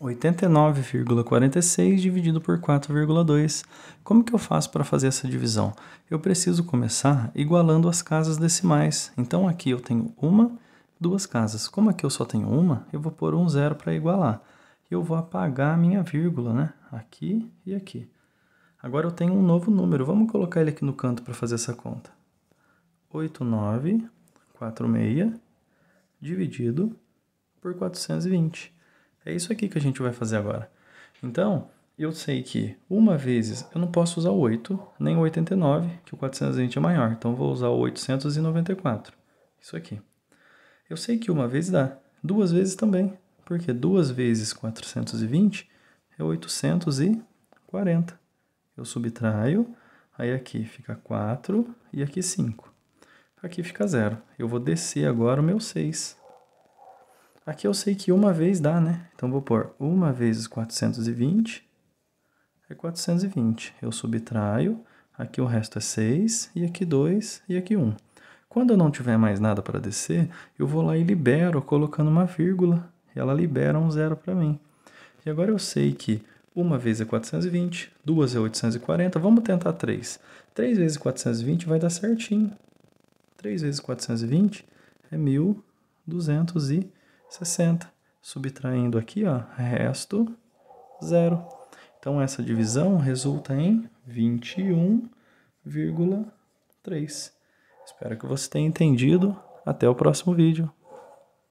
89,46 dividido por 4,2. Como que eu faço para fazer essa divisão? Eu preciso começar igualando as casas decimais. Então aqui eu tenho uma, duas casas. Como aqui eu só tenho uma, eu vou pôr um zero para igualar. E eu vou apagar a minha vírgula, né? Aqui e aqui. Agora eu tenho um novo número. Vamos colocar ele aqui no canto para fazer essa conta. 8946 dividido por 420. É isso aqui que a gente vai fazer agora. Então, eu sei que uma vez eu não posso usar o 8, nem o 89, que o 420 é maior. Então, vou usar o 894. Isso aqui. Eu sei que uma vez dá. Duas vezes também. Porque duas vezes 420 é 840. Eu subtraio, aí aqui fica 4 e aqui 5. Aqui fica 0. Eu vou descer agora o meu 6. Aqui eu sei que uma vez dá, né? Então vou pôr uma vezes 420 é 420. Eu subtraio, aqui o resto é 6, e aqui 2, e aqui 1. Quando eu não tiver mais nada para descer, eu vou lá e libero colocando uma vírgula, e ela libera um zero para mim. E agora eu sei que uma vez é 420, duas é 840, vamos tentar 3. 3 vezes 420 vai dar certinho. 3 vezes 420 é 1240. 60, subtraindo aqui, ó, resto, zero. Então, essa divisão resulta em 21,3. Espero que você tenha entendido. Até o próximo vídeo.